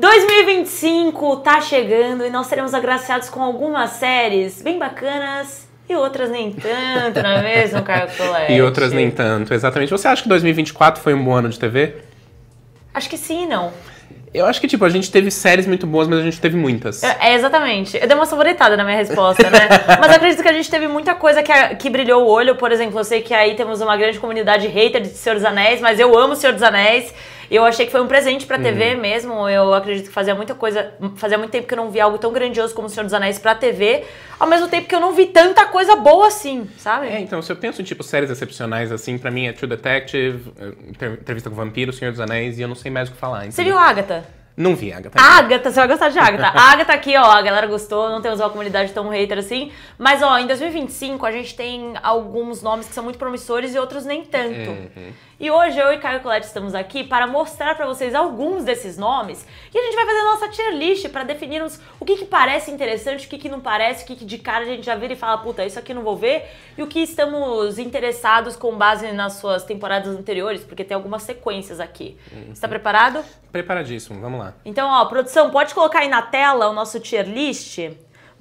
2025 tá chegando e nós seremos agraciados com algumas séries bem bacanas e outras nem tanto, não é mesmo, Caio Colete? E outras nem tanto, exatamente. Você acha que 2024 foi um bom ano de TV? Acho que sim e não. Eu acho que, tipo, a gente teve séries muito boas, mas a gente teve muitas. É, é exatamente. Eu dei uma saboretada na minha resposta, né? mas eu acredito que a gente teve muita coisa que, a, que brilhou o olho. Por exemplo, eu sei que aí temos uma grande comunidade hater de Senhor dos Anéis, mas eu amo Senhor dos Anéis. Eu achei que foi um presente pra TV uhum. mesmo. Eu acredito que fazia muita coisa. Fazia muito tempo que eu não vi algo tão grandioso como O Senhor dos Anéis pra TV, ao mesmo tempo que eu não vi tanta coisa boa assim, sabe? É, então, se eu penso em tipo séries excepcionais assim, pra mim é True Detective, eh, Entrevista com o Vampiro, Senhor dos Anéis, e eu não sei mais o que falar. Seria Você viu Agatha? Não vi, Agatha. Agatha, você vai gostar de Agatha. Agatha aqui, ó, a galera gostou, não temos uma comunidade tão hater assim. Mas, ó, em 2025 a gente tem alguns nomes que são muito promissores e outros nem tanto. Uhum. E hoje eu e Caio Colette estamos aqui para mostrar para vocês alguns desses nomes e a gente vai fazer a nossa tier list para definirmos o que, que parece interessante, o que, que não parece, o que, que de cara a gente já vira e fala, puta, isso aqui não vou ver, e o que estamos interessados com base nas suas temporadas anteriores, porque tem algumas sequências aqui. Uhum. Está preparado? Preparadíssimo, vamos lá. Então, ó, produção, pode colocar aí na tela o nosso tier list.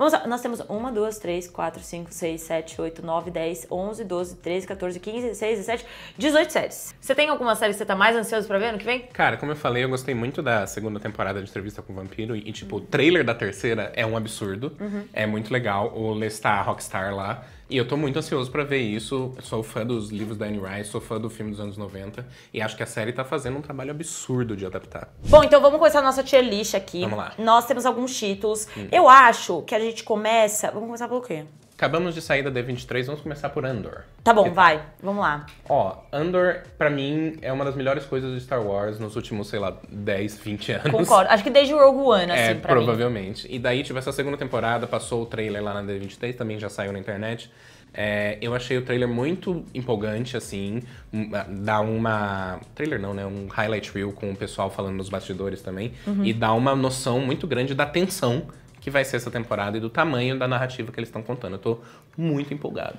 Vamos lá. Nós temos 1, 2, 3, 4, 5, 6, 7, 8, 9, 10, 11, 12, 13, 14, 15, 16, 17, 18 séries. Você tem alguma série que você tá mais ansioso pra ver ano que vem? Cara, como eu falei, eu gostei muito da segunda temporada de Entrevista com o Vampiro. E, tipo, uhum. o trailer da terceira é um absurdo. Uhum. É muito legal. O Lestar Rockstar lá e eu tô muito ansioso para ver isso. Sou fã dos livros da Anne Rice, sou fã do filme dos anos 90 e acho que a série tá fazendo um trabalho absurdo de adaptar. Bom, então vamos começar a nossa tier list aqui. Vamos lá. Nós temos alguns títulos. Hum. Eu acho que a gente começa. Vamos começar pelo quê? Acabamos de sair da D23, vamos começar por Andor. Tá bom, que... vai, vamos lá. Ó, Andor, pra mim, é uma das melhores coisas de Star Wars nos últimos, sei lá, 10, 20 anos. Concordo, acho que desde o Rogue One, é, assim, é, pra provavelmente. Mim. E daí tive tipo, essa segunda temporada, passou o trailer lá na D23, também já saiu na internet. É, eu achei o trailer muito empolgante, assim, ah, dá uma... Trailer não, né? Um highlight reel com o pessoal falando nos bastidores também. Uhum. E dá uma noção muito grande da tensão que vai ser essa temporada e do tamanho da narrativa que eles estão contando. Eu tô muito empolgado.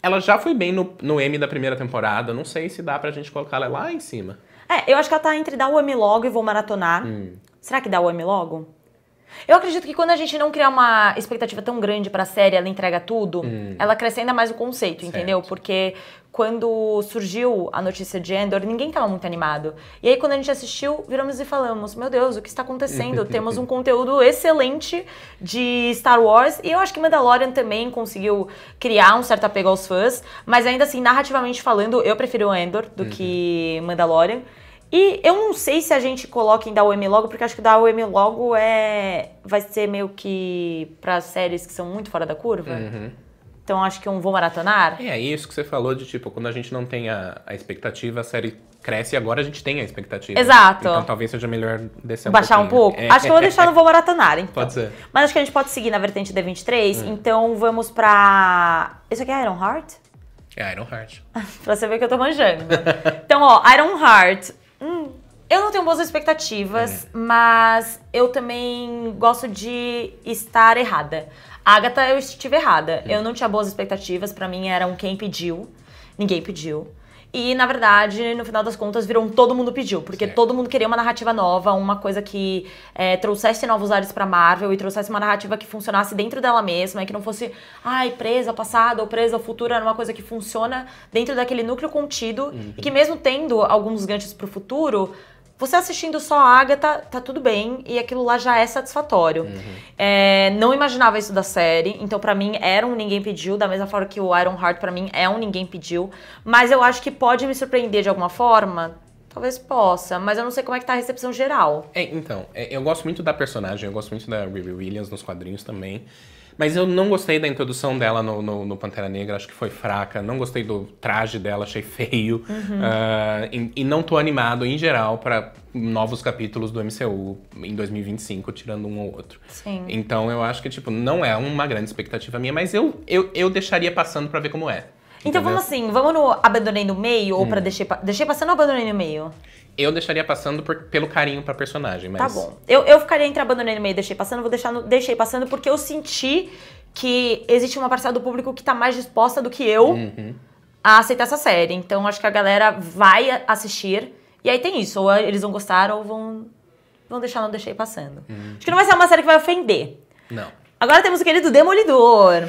Ela já foi bem no, no M da primeira temporada, não sei se dá pra gente colocar ela lá em cima. É, eu acho que ela tá entre dar o M logo e vou maratonar. Hum. Será que dá o M logo? Eu acredito que quando a gente não criar uma expectativa tão grande para a série, ela entrega tudo, hum. ela cresce ainda mais o conceito, certo. entendeu? Porque quando surgiu a notícia de Endor, ninguém estava muito animado. E aí, quando a gente assistiu, viramos e falamos: Meu Deus, o que está acontecendo? Temos um conteúdo excelente de Star Wars. E eu acho que Mandalorian também conseguiu criar um certo apego aos fãs. Mas ainda assim, narrativamente falando, eu prefiro Endor do uhum. que Mandalorian. E eu não sei se a gente coloca em o M logo, porque acho que dar o M logo é vai ser meio que para séries que são muito fora da curva. Uhum. Então acho que um vou maratonar. É, é isso que você falou de tipo, quando a gente não tem a, a expectativa, a série cresce e agora a gente tem a expectativa. Exato. Então talvez seja melhor descer um Baixar pouquinho. um pouco. É, acho é, que eu vou é. deixar é, no vou maratonar, então. Pode ser. Mas acho que a gente pode seguir na vertente D23, hum. então vamos pra... Isso aqui é Iron Heart? É Iron Heart. pra você ver que eu tô manjando. então, ó, Iron Heart, Hum, eu não tenho boas expectativas, é. mas eu também gosto de estar errada. Agatha, eu estive errada. É. Eu não tinha boas expectativas, para mim era um quem pediu. Ninguém pediu. E, na verdade, no final das contas, virou um todo mundo pediu, porque certo. todo mundo queria uma narrativa nova, uma coisa que é, trouxesse novos ares para Marvel e trouxesse uma narrativa que funcionasse dentro dela mesma e que não fosse, ai, presa passado ou presa futuro, era uma coisa que funciona dentro daquele núcleo contido uhum. e que, mesmo tendo alguns ganchos para o futuro, você assistindo só a Agatha, tá tudo bem, e aquilo lá já é satisfatório. Uhum. É, não imaginava isso da série, então para mim era um Ninguém Pediu, da mesma forma que o Iron Heart para mim é um Ninguém Pediu, mas eu acho que pode me surpreender de alguma forma, Talvez possa, mas eu não sei como é que tá a recepção geral. É, então, é, eu gosto muito da personagem, eu gosto muito da Riri Williams nos quadrinhos também. Mas eu não gostei da introdução dela no, no, no Pantera Negra, acho que foi fraca. Não gostei do traje dela, achei feio. Uhum. Uh, e, e, não tô animado, em geral, para novos capítulos do MCU em 2025, tirando um ou outro. Sim. Então eu acho que, tipo, não é uma grande expectativa minha, mas eu, eu, eu deixaria passando para ver como é. Então Entendeu? vamos assim, vamos no abandonei no meio hum. ou para deixar deixei passando ou abandonei no meio? Eu deixaria passando por, pelo carinho pra personagem, tá mas... Tá bom. Eu, eu ficaria entre abandonei no meio e deixei passando, vou deixar no, deixei passando porque eu senti que existe uma parcela do público que tá mais disposta do que eu uhum. a aceitar essa série. Então acho que a galera vai assistir. E aí tem isso, ou eles vão gostar ou vão, vão deixar não deixei passando. Uhum. Acho que não vai ser uma série que vai ofender. Não. Agora temos o querido Demolidor.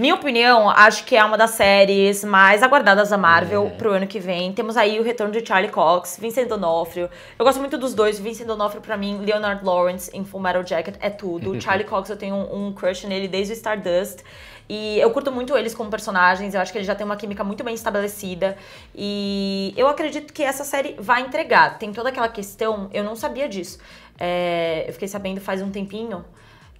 Minha opinião, acho que é uma das séries mais aguardadas da Marvel é. pro ano que vem. Temos aí o retorno de Charlie Cox, Vincent D'Onofrio. Eu gosto muito dos dois. Vincent D'Onofrio, pra mim, Leonard Lawrence em Full Metal Jacket é tudo. Charlie Cox, eu tenho um, um crush nele desde o Stardust. E eu curto muito eles como personagens, eu acho que eles já têm uma química muito bem estabelecida. E eu acredito que essa série vai entregar. Tem toda aquela questão, eu não sabia disso. É, eu fiquei sabendo faz um tempinho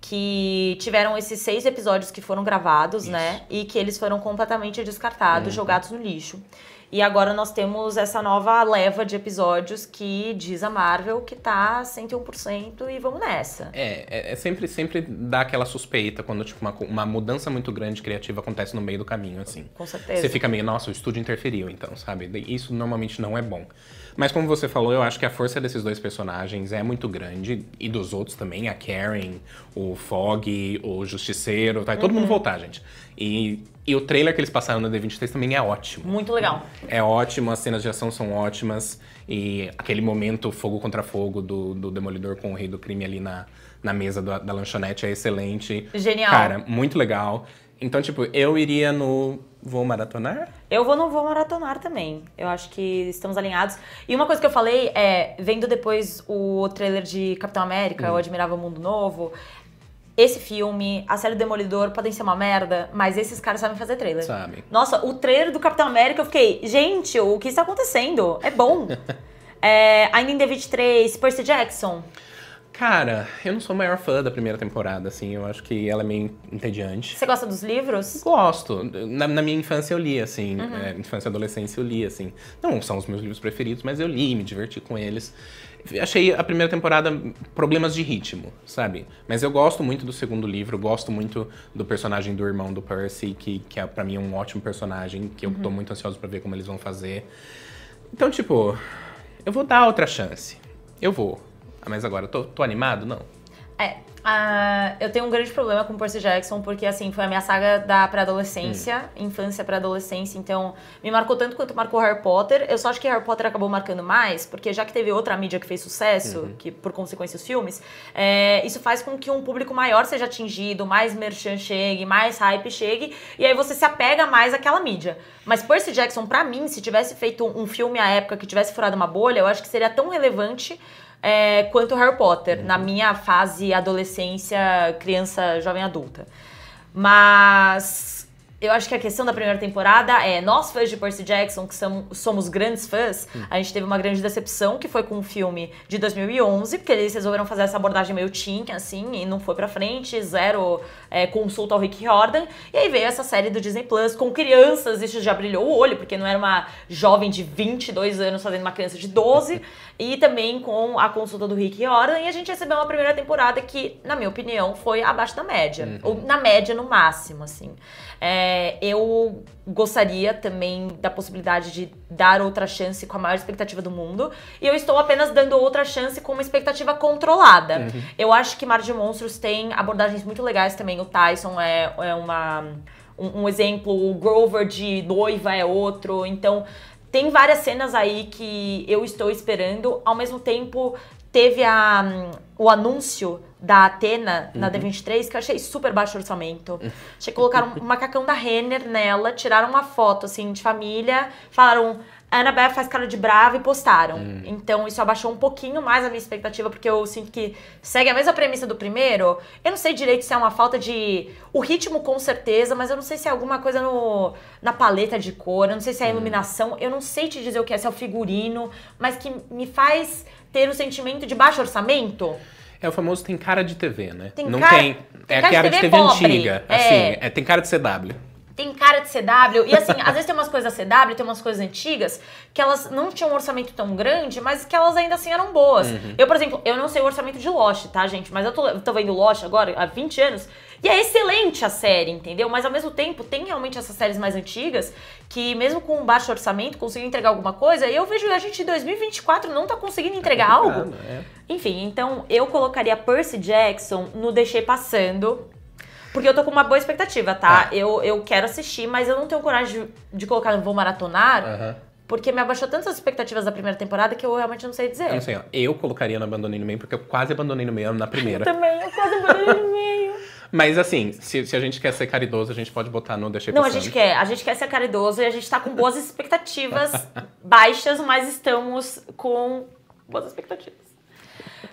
que tiveram esses seis episódios que foram gravados, né? Isso. né? E que eles foram completamente descartados, uhum. jogados no lixo. E agora nós temos essa nova leva de episódios que diz a Marvel que tá 101% e vamos nessa. É, é, é, sempre, sempre dá aquela suspeita quando tipo, uma, uma mudança muito grande criativa acontece no meio do caminho, assim. Com certeza. Você fica meio, nossa, o estúdio interferiu, então, sabe? Isso normalmente não é bom. Mas como você falou, eu acho que a força desses dois personagens é muito grande. E dos outros também, a Karen, o Fog, o Justiceiro, tá? todo mundo uhum. voltar, gente. E, e o trailer que eles passaram no D23 também é ótimo. Muito legal. É ótimo, as cenas de ação são ótimas. E aquele momento fogo contra fogo do, do Demolidor com o Rei do Crime ali na, na mesa do, da lanchonete é excelente. Genial. Cara, muito legal. Então, tipo, eu iria no vou maratonar? Eu vou não vou maratonar também. Eu acho que estamos alinhados. E uma coisa que eu falei é, vendo depois o trailer de Capitão América, hum. Eu Admirava o Mundo Novo, esse filme, a série do Demolidor podem ser uma merda, mas esses caras sabem fazer trailer. Sabem. Nossa, o trailer do Capitão América, eu fiquei, gente, o que está acontecendo? É bom. é, ainda em The 23, Percy Jackson. Cara, eu não sou o maior fã da primeira temporada, assim, eu acho que ela é meio entediante. Você gosta dos livros? Gosto. Na, na minha infância eu li, assim, uhum. é, infância e adolescência eu li, assim. Não são os meus livros preferidos, mas eu li, me diverti com eles. Achei a primeira temporada problemas de ritmo, sabe? Mas eu gosto muito do segundo livro, gosto muito do personagem do irmão do Percy, que, que é pra mim um ótimo personagem, que eu uhum. tô muito ansioso para ver como eles vão fazer. Então, tipo, eu vou dar outra chance. Eu vou. Ah, mas agora, tô, tô animado? Não. É, uh, eu tenho um grande problema com Percy Jackson, porque assim, foi a minha saga da pré-adolescência, hum. infância pré adolescência, então me marcou tanto quanto marcou Harry Potter. Eu só acho que Harry Potter acabou marcando mais, porque já que teve outra mídia que fez sucesso, uhum. que por consequência os filmes, é, isso faz com que um público maior seja atingido, mais merchan chegue, mais hype chegue, e aí você se apega mais àquela mídia. Mas Percy Jackson, para mim, se tivesse feito um filme à época que tivesse furado uma bolha, eu acho que seria tão relevante é, quanto Harry Potter, uhum. na minha fase adolescência, criança, jovem adulta. Mas eu acho que a questão da primeira temporada é nós fãs de Percy Jackson, que são, somos grandes fãs, hum. a gente teve uma grande decepção que foi com o filme de 2011, porque eles resolveram fazer essa abordagem meio teen, assim, e não foi pra frente, zero é, consulta ao Rick Jordan. E aí veio essa série do Disney Plus com crianças, isso já brilhou o olho, porque não era uma jovem de 22 anos fazendo uma criança de 12. e também com a consulta do Rick Jordan. E a gente recebeu uma primeira temporada que, na minha opinião, foi abaixo da média. Uhum. Ou na média, no máximo, assim. É, eu gostaria também da possibilidade de dar outra chance com a maior expectativa do mundo. E eu estou apenas dando outra chance com uma expectativa controlada. Uhum. Eu acho que Mar de Monstros tem abordagens muito legais também. O Tyson é, é uma, um, um exemplo, o Grover de noiva é outro. Então. Tem várias cenas aí que eu estou esperando. Ao mesmo tempo, teve a, um, o anúncio da Atena na uhum. D23, que eu achei super baixo orçamento. Achei que colocaram um macacão da Renner nela, tiraram uma foto, assim, de família, falaram. Ana Beth faz cara de brava e postaram. Hum. Então isso abaixou um pouquinho mais a minha expectativa, porque eu sinto que segue a mesma premissa do primeiro. Eu não sei direito se é uma falta de. O ritmo, com certeza, mas eu não sei se é alguma coisa no... na paleta de cor, eu não sei se é a hum. iluminação, eu não sei te dizer o que é, se é o figurino, mas que me faz ter o sentimento de baixo orçamento. É o famoso tem cara de TV, né? Tem não cara... tem. É a cara, de TV, antiga. É... Assim, é, tem cara de CW. Tem cara de CW. E assim, às vezes tem umas coisas da CW, tem umas coisas antigas, que elas não tinham um orçamento tão grande, mas que elas ainda assim eram boas. Uhum. Eu, por exemplo, eu não sei o orçamento de Lost, tá, gente? Mas eu tô, eu tô vendo Lost agora há 20 anos. E é excelente a série, entendeu? Mas ao mesmo tempo, tem realmente essas séries mais antigas que, mesmo com um baixo orçamento, conseguem entregar alguma coisa. E eu vejo a gente em 2024 não tá conseguindo entregar é algo. É. Enfim, então eu colocaria Percy Jackson no Deixei Passando. Porque eu tô com uma boa expectativa, tá? É. Eu, eu quero assistir, mas eu não tenho coragem de, de colocar no Vou Maratonar. Uhum. Porque me abaixou tantas expectativas da primeira temporada que eu realmente não sei dizer. Eu sei, ó. Eu colocaria no Abandonei no Meio, porque eu quase abandonei no meio na primeira. Eu também, eu quase abandonei no meio. Mas assim, se, se, a gente quer ser caridoso, a gente pode botar no Deixei Não, passando. a gente quer. A gente quer ser caridoso e a gente tá com boas expectativas baixas, mas estamos com boas expectativas.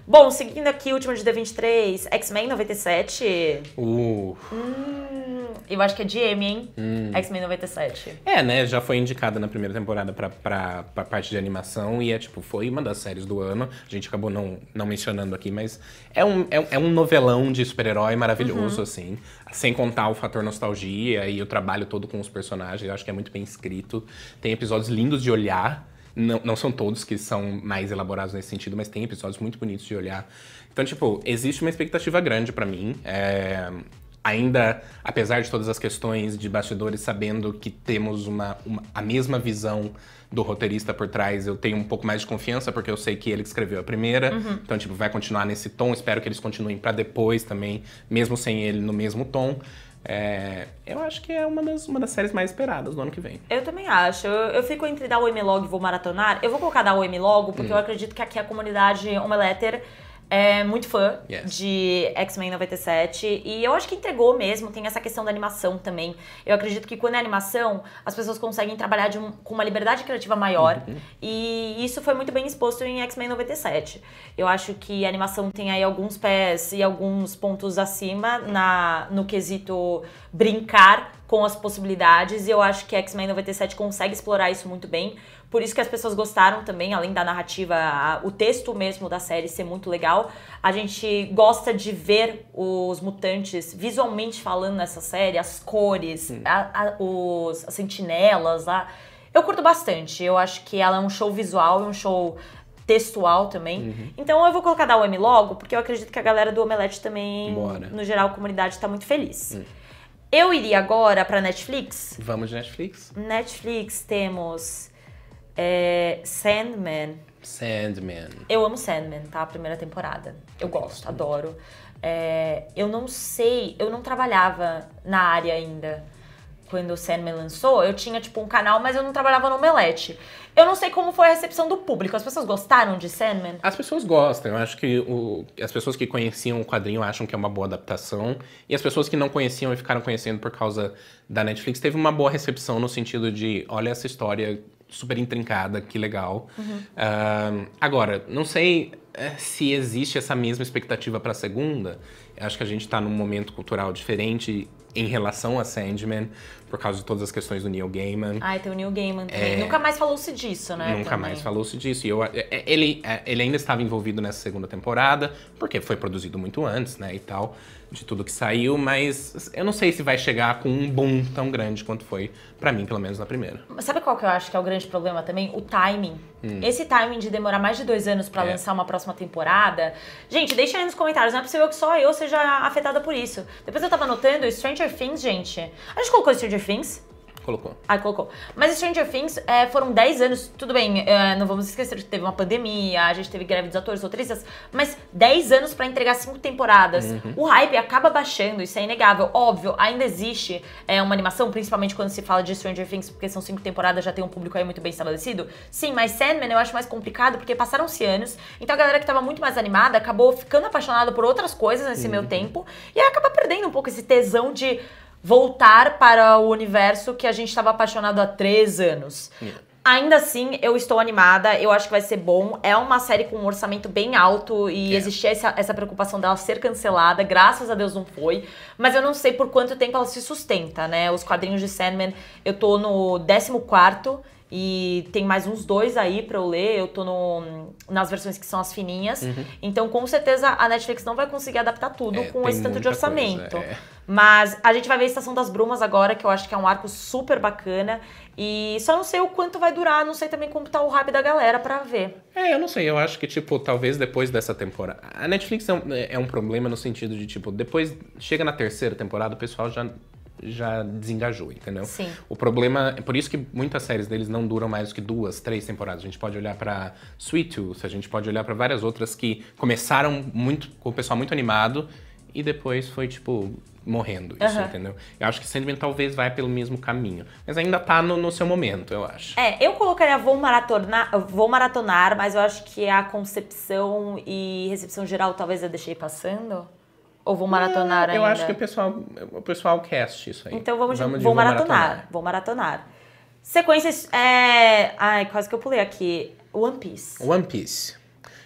Bom, seguindo aqui, última de D23, X-Men 97. Uh. Hum. Eu acho que é de M, hein? Hum. X-Men 97. É, né? Já foi indicada na primeira temporada pra, pra, pra parte de animação e é tipo, foi uma das séries do ano. A gente acabou não, não mencionando aqui, mas é um, é, é um novelão de super-herói maravilhoso, uhum. assim. Sem contar o fator nostalgia e o trabalho todo com os personagens. Eu acho que é muito bem escrito. Tem episódios lindos de olhar. Não, não, são todos que são mais elaborados nesse sentido, mas tem episódios muito bonitos de olhar. Então, tipo, existe uma expectativa grande para mim. É, ainda, apesar de todas as questões de bastidores, sabendo que temos uma, uma, a mesma visão do roteirista por trás, eu tenho um pouco mais de confiança, porque eu sei que ele que escreveu a primeira. Uhum. Então, tipo, vai continuar nesse tom. Espero que eles continuem para depois também, mesmo sem ele no mesmo tom. É, eu acho que é uma das, uma das séries mais esperadas do ano que vem. Eu também acho. Eu, eu fico entre dar o M logo e vou maratonar. Eu vou colocar dar o M logo, porque hum. eu acredito que aqui a comunidade Letter é muito fã yes. de X-Men 97 e eu acho que entregou mesmo. Tem essa questão da animação também. Eu acredito que quando é animação, as pessoas conseguem trabalhar um, com uma liberdade criativa maior uhum. e isso foi muito bem exposto em X-Men 97. Eu acho que a animação tem aí alguns pés e alguns pontos acima na no quesito brincar com as possibilidades, e eu acho que X-Men 97 consegue explorar isso muito bem. Por isso que as pessoas gostaram também, além da narrativa, o texto mesmo da série ser muito legal. A gente gosta de ver os mutantes visualmente falando nessa série, as cores, a, a, os, as sentinelas. lá Eu curto bastante. Eu acho que ela é um show visual, e um show textual também. Uhum. Então eu vou colocar da UM logo, porque eu acredito que a galera do Omelete também, Bora. no geral, a comunidade está muito feliz. Uhum. Eu iria agora pra Netflix? Vamos de Netflix. Netflix temos é, Sandman. Sandman. Eu amo Sandman, tá? A primeira temporada. Eu, eu gosto, adoro. É, eu não sei, eu não trabalhava na área ainda quando o Sandman lançou. Eu tinha, tipo, um canal, mas eu não trabalhava no Omelete. Eu não sei como foi a recepção do público. As pessoas gostaram de Sandman? As pessoas gostam. Eu acho que o... as pessoas que conheciam o quadrinho acham que é uma boa adaptação. E as pessoas que não conheciam e ficaram conhecendo por causa da Netflix teve uma boa recepção no sentido de: olha essa história super intrincada, que legal. Uhum. Uh, agora, não sei eh, se existe essa mesma expectativa para a segunda. Acho que a gente está num momento cultural diferente em relação a Sandman, por causa de todas as questões do Neil Gaiman. Ah, tem o Neil Gaiman também. É... Nunca mais falou-se disso, né? Nunca também. mais falou-se disso. E eu, eh, eh, ele, ele ainda estava envolvido nessa segunda temporada, porque foi produzido muito antes, né, e tal de tudo que saiu, mas eu não sei se vai chegar com um boom tão grande quanto foi para mim, pelo menos na primeira. Sabe qual que eu acho que é o grande problema também? O timing. Hum. Esse timing de demorar mais de dois anos para é. lançar uma próxima temporada. Gente, deixa aí nos comentários, não é possível que só eu seja afetada por isso. Depois eu tava notando Stranger Things, gente. A gente colocou Stranger Things? Colocou. Ah, colocou. Mas Stranger Things é, foram 10 anos, tudo bem, é, não vamos esquecer que teve uma pandemia, a gente teve greve dos atores, roteiristas, mas 10 anos para entregar 5 temporadas. Uhum. O hype acaba baixando, isso é inegável. Óbvio, ainda existe é, uma animação, principalmente quando se fala de Stranger Things, porque são 5 temporadas, já tem um público aí muito bem estabelecido. Sim, mas Sandman eu acho mais complicado, porque passaram-se anos, então a galera que tava muito mais animada acabou ficando apaixonada por outras coisas nesse uhum. meu tempo, e acaba perdendo um pouco esse tesão de voltar para o universo que a gente estava apaixonado há três anos. Yeah. Ainda assim, eu estou animada, eu acho que vai ser bom. É uma série com um orçamento bem alto e é. existia essa, essa, preocupação dela ser cancelada, graças a Deus não foi. Mas eu não sei por quanto tempo ela se sustenta, né? Os quadrinhos de Sandman, eu tô no 14 e tem mais uns dois aí para eu ler. Eu tô no, nas versões que são as fininhas. Uhum. Então, com certeza, a Netflix não vai conseguir adaptar tudo é, com esse tanto de orçamento. Coisa, é. Mas a gente vai ver a Estação das Brumas agora, que eu acho que é um arco super bacana. E só não sei o quanto vai durar, não sei também como tá o hype da galera para ver. É, eu não sei. Eu acho que, tipo, talvez depois dessa temporada. A Netflix é um, é, é um problema no sentido de, tipo, depois chega na terceira temporada, o pessoal já já desengajou, entendeu? Sim. O problema, é por isso que muitas séries deles não duram mais do que duas, três temporadas. A gente pode olhar para Sweet Tooth, a gente pode olhar para várias outras que começaram muito com o pessoal muito animado e depois foi tipo morrendo, isso, uhum. entendeu? Eu acho que Sandman talvez vai pelo mesmo caminho. Mas ainda tá no, no seu momento, eu acho. É, eu colocaria vou maratonar, vou maratonar, mas eu acho que a concepção e recepção geral talvez eu deixei passando. Ou vou maratonar eu é, ainda? Eu acho que o pessoal, o pessoal cast isso aí. Então vamos, vamos de, vou, vou maratonar, maratonar. Vou maratonar. Sequências. É... Ai, quase que eu pulei aqui. One Piece. One Piece.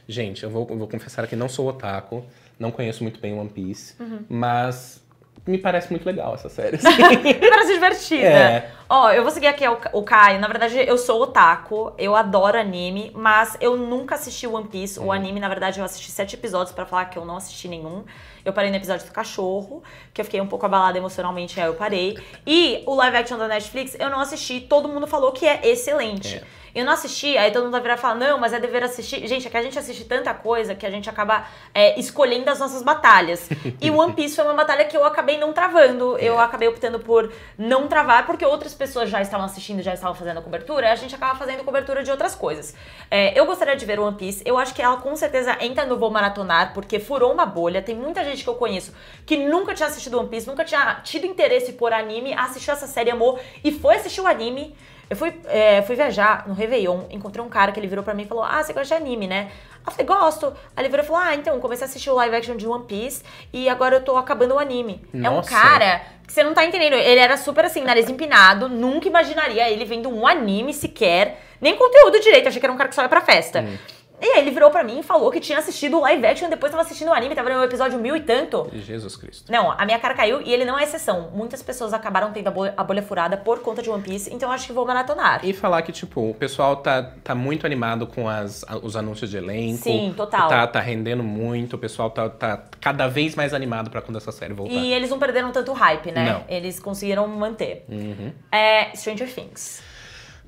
Gente, eu vou, vou confessar que não sou otaku, não conheço muito bem One Piece, uhum. mas me parece muito legal essa série. Assim. me parece divertida. É. Ó, eu vou seguir aqui é o Caio. Na verdade, eu sou otaku, eu adoro anime, mas eu nunca assisti One Piece. É. O uhum. anime, na verdade, eu assisti sete episódios para falar que eu não assisti nenhum. Eu parei no episódio do cachorro, que eu fiquei um pouco abalada emocionalmente, aí eu parei. E o live action da Netflix, eu não assisti, todo mundo falou que é excelente. É. Eu não assisti, aí todo mundo vai virar e falar, não, mas é dever assistir. Gente, é que a gente assiste tanta coisa que a gente acaba é, escolhendo as nossas batalhas. e One Piece foi uma batalha que eu acabei não travando. É. Eu acabei optando por não travar, porque outras pessoas já estavam assistindo, já estavam fazendo a cobertura, a gente acaba fazendo cobertura de outras coisas. É, eu gostaria de ver One Piece, eu acho que ela com certeza entra no Vou Maratonar, porque furou uma bolha. Tem muita gente que eu conheço que nunca tinha assistido One Piece, nunca tinha tido interesse por anime, assistiu essa série, amor, e foi assistir o anime eu fui, é, fui viajar no Réveillon, encontrei um cara que ele virou pra mim e falou: Ah, você gosta de anime, né? Eu falei, gosto. Aí ele virou e falou: Ah, então, comecei a assistir o live action de One Piece e agora eu tô acabando o anime. Nossa. É um cara que você não tá entendendo. Ele era super assim, nariz empinado, nunca imaginaria ele vendo um anime sequer, nem conteúdo direito. achei que era um cara que só ia pra festa. Hum. E aí ele virou pra mim e falou que tinha assistido o live action, depois tava assistindo o anime, tava no episódio mil e tanto. Jesus Cristo. Não, a minha cara caiu e ele não é exceção. Muitas pessoas acabaram tendo a bolha, a bolha furada por conta de One Piece, então acho que vou maratonar. E falar que, tipo, o pessoal tá, tá muito animado com as, os anúncios de elenco. Sim, total. Tá, tá rendendo muito, o pessoal tá, tá cada vez mais animado pra quando essa série voltar. E eles não perderam tanto hype, né? Não. Eles conseguiram manter. Uhum. É, Stranger Things.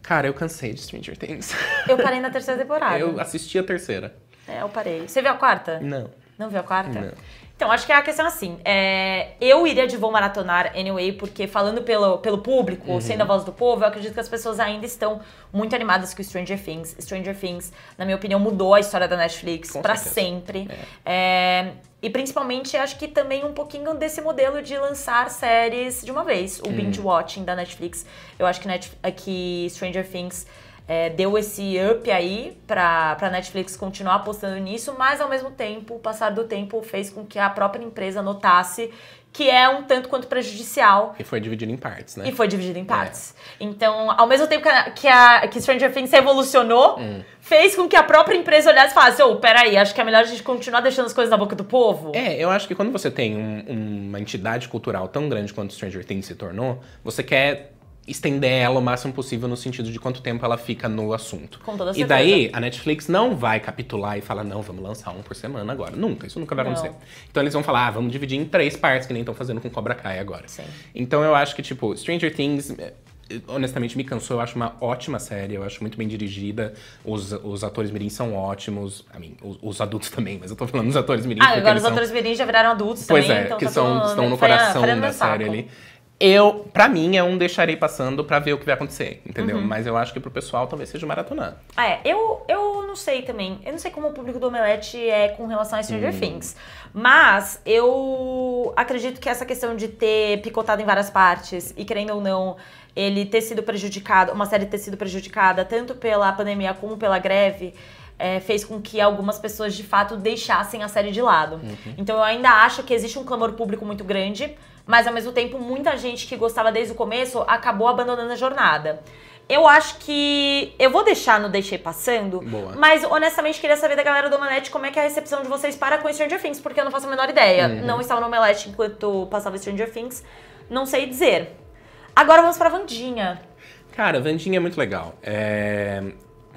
Cara, eu cansei de Stranger Things. Eu parei na terceira temporada. eu assisti a terceira. É, eu parei. Você viu a quarta? Não. Não viu a quarta? Não. Então, acho que é a questão é assim. É, eu iria de vou maratonar anyway, porque falando pelo, pelo público, uhum. sendo a voz do povo, eu acredito que as pessoas ainda estão muito animadas com Stranger Things. Stranger Things, na minha opinião, mudou a história da Netflix para sempre. É. É, e principalmente, acho que também um pouquinho desse modelo de lançar séries de uma vez. O uhum. binge watching da Netflix. Eu acho que, Netflix, que Stranger Things é, deu esse up aí para a Netflix continuar apostando nisso, mas ao mesmo tempo, o passar do tempo fez com que a própria empresa notasse que é um tanto quanto prejudicial. E foi dividido em partes, né? E foi dividido em é. partes. É. Então, ao mesmo tempo que, a, que, a, que Stranger Things evolucionou, hum. fez com que a própria empresa olhasse e falasse: oh, peraí, acho que é melhor a gente continuar deixando as coisas na boca do povo. É, eu acho que quando você tem um, uma entidade cultural tão grande quanto Stranger Things se tornou, você quer estender ela o máximo possível no sentido de quanto tempo ela fica no assunto. Com toda certeza. E daí a Netflix não vai capitular e falar, não, vamos lançar um por semana agora. Nunca, isso nunca vai não. acontecer. Então eles vão falar, ah, vamos dividir em três partes, que nem estão fazendo com Cobra Kai agora. Sim. Então eu acho que, tipo, Stranger Things eh, honestamente me cansou. Eu acho uma ótima série, eu acho muito bem dirigida. Os, os atores mirim são ótimos. A mim, os, os, adultos também, mas eu tô falando dos atores mirim. Ah, agora os são... atores mirim já viraram adultos pois também. Pois é, então que tá são, estão no coração da série ali eu, para mim, é um deixarei passando para ver o que vai acontecer, entendeu? Uhum. Mas eu acho que pro pessoal talvez seja maratonando. Ah, é. Eu, eu não sei também. Eu não sei como o público do Omelete é com relação a Stranger hum. Things. Mas eu acredito que essa questão de ter picotado em várias partes e querendo ou não ele ter sido prejudicado, uma série ter sido prejudicada tanto pela pandemia como pela greve, é, fez com que algumas pessoas de fato deixassem a série de lado. Uhum. Então eu ainda acho que existe um clamor público muito grande mas ao mesmo tempo muita gente que gostava desde o começo acabou abandonando a jornada. Eu acho que. Eu vou deixar no Deixei Passando, Boa. mas honestamente queria saber da galera do Omelete como é que é a recepção de vocês para com Stranger Things, porque eu não faço a menor ideia. Uhum. Não estava no Omelete enquanto passava Stranger Things, não sei dizer. Agora vamos a Vandinha. Cara, Vandinha é muito legal. É...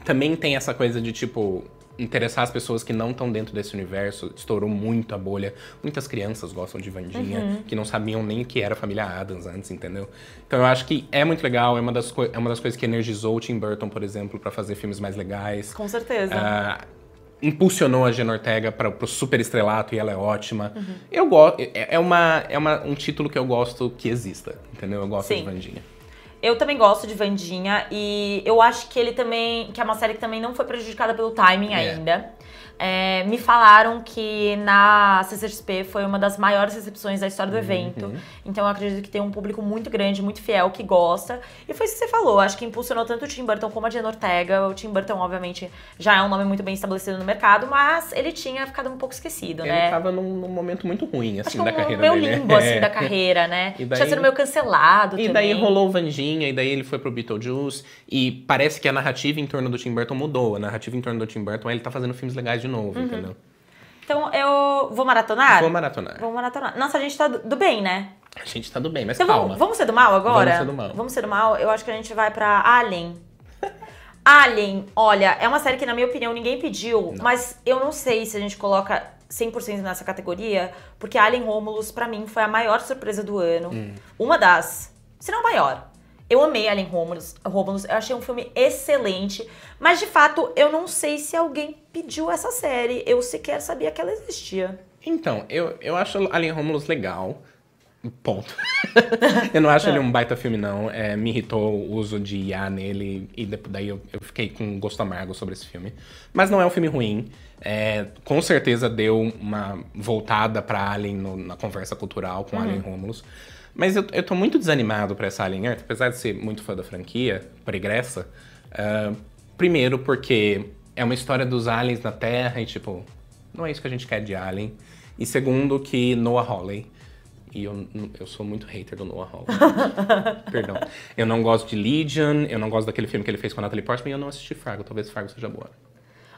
Também tem essa coisa de tipo interessar as pessoas que não estão dentro desse universo, estourou muito a bolha. Muitas crianças gostam de Vandinha, uhum. que não sabiam nem o que era a família Adams antes, entendeu? Então eu acho que é muito legal, é uma das, é uma das coisas que energizou o Tim Burton, por exemplo, para fazer filmes mais legais. Com certeza. Uh, impulsionou a Jenna Ortega para o super estrelato e ela é ótima. Uhum. Eu gosto é, é uma é uma, um título que eu gosto que exista, entendeu? Eu gosto Sim. de Vandinha. Eu também gosto de Vandinha e eu acho que ele também. que é uma série que também não foi prejudicada pelo timing é. ainda. É, me falaram que na CCXP foi uma das maiores recepções da história do uhum. evento. Então eu acredito que tem um público muito grande, muito fiel, que gosta. E foi isso que você falou. Acho que impulsionou tanto o Tim Burton como a Jen Ortega. O Tim Burton, obviamente, já é um nome muito bem estabelecido no mercado, mas ele tinha ficado um pouco esquecido, ele né? Ele tava num, num, momento muito ruim, assim, é da um, carreira meio dele. limbo, assim, da carreira, né? daí, Tinha sido meio cancelado E também. daí rolou o Vanjinha, e daí ele foi pro Beetlejuice. E parece que a narrativa em torno do Tim Burton mudou. A narrativa em torno do Tim Burton é ele tá fazendo filmes legais de de novo, uhum. entendeu? Então eu vou maratonar? Vou maratonar. Vou maratonar. Nossa, a gente tá do bem, né? A gente tá do bem, mas então, calma. Vamos, vamos ser do mal agora? Vamos ser do mal. Vamos ser do mal? Eu acho que a gente vai pra Alien. Alien, olha, é uma série que, na minha opinião, ninguém pediu, não. mas eu não sei se a gente coloca 100% nessa categoria, porque Alien Romulus, para mim, foi a maior surpresa do ano. Hum. Uma das, se não maior. Eu amei Alien Romulus, Romulus, eu achei um filme excelente, mas de fato eu não sei se alguém pediu essa série, eu sequer sabia que ela existia. Então, eu, eu acho Alien Romulus legal, ponto. eu não acho ele um baita filme, não. É, me irritou o uso de IA nele e daí eu, eu, fiquei com gosto amargo sobre esse filme. Mas não é um filme ruim. É, com certeza deu uma voltada para Alien no, na conversa cultural com uhum. Alien Romulus. Mas eu, eu tô muito desanimado pra essa Alien Earth, apesar de ser muito fã da franquia, pregressa. Uh, primeiro porque é uma história dos aliens na Terra e, tipo, não é isso que a gente quer de alien. E segundo que Noah Hawley, e eu, eu sou muito hater do Noah Hawley, perdão. Eu não gosto de Legion, eu não gosto daquele filme que ele fez com a Natalie Portman e eu não assisti Fargo, talvez Fargo seja boa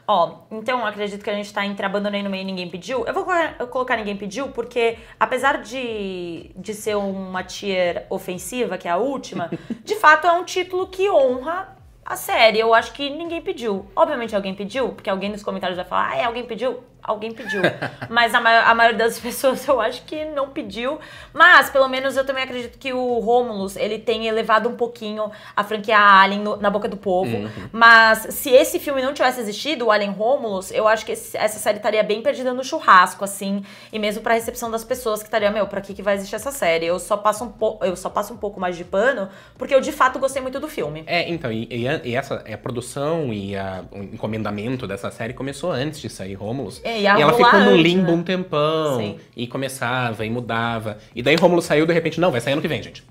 ó, então acredito que a gente tá entre abandonei no meio e ninguém pediu. Eu vou colocar ninguém pediu porque, apesar de, de ser uma tier ofensiva, que é a última, de fato é um título que honra a série. Eu acho que ninguém pediu. Obviamente alguém pediu, porque alguém nos comentários vai falar, ah, é, alguém pediu? Alguém pediu. mas a, maior a maioria das pessoas eu acho que não pediu. Mas, pelo menos, eu também acredito que o Romulus, ele tem elevado um pouquinho a franquia Alien no, na boca do povo. Uhum. Mas, se esse filme não tivesse existido, o Alien Romulus, eu acho que esse, essa série estaria bem perdida no churrasco, assim. E mesmo pra recepção das pessoas, que estaria, meu, pra que, que vai existir essa série? Eu só, passo um eu só passo um pouco mais de pano, porque eu, de fato, gostei muito do filme. É, então, e, e e essa a produção e a, o encomendamento dessa série começou antes de sair Romulus. É, e, e ela ficou no limbo né? um tempão. Sim. E começava e mudava. E daí Rômulo saiu de repente, não, vai sair ano que vem, gente.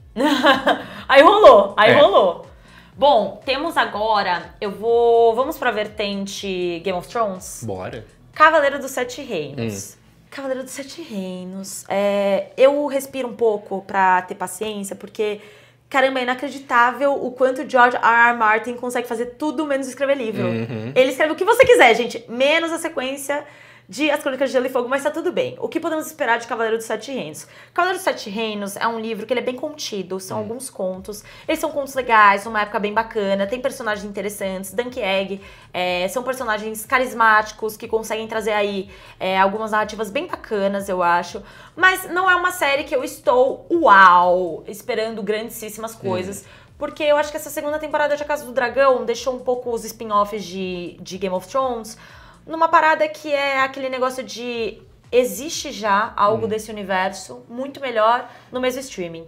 aí rolou, aí é. rolou. Bom, temos agora, eu vou, vamos pra vertente Game of Thrones? Bora. Cavaleiro dos Sete Reinos. Hum. Cavaleiro dos Sete Reinos. É, eu respiro um pouco pra ter paciência, porque Caramba, é inacreditável o quanto George R. R. Martin consegue fazer tudo menos escrever livro. Uhum. Ele escreve o que você quiser, gente, menos a sequência de As Crônicas de Gelo e Fogo, mas tá tudo bem. O que podemos esperar de Cavaleiro dos Sete Reinos? Cavaleiro dos Sete Reinos é um livro que ele é bem contido, são hum. alguns contos. Eles são contos legais, uma época bem bacana, tem personagens interessantes. Dunk Egg é, são personagens carismáticos que conseguem trazer aí é, algumas narrativas bem bacanas, eu acho. Mas não é uma série que eu estou, uau, esperando grandíssimas coisas. porque eu acho que essa segunda temporada de A Casa do Dragão deixou um pouco os spin-offs de, de Game of Thrones, numa parada que é aquele negócio de existe já algo hum. desse universo muito melhor no mesmo streaming.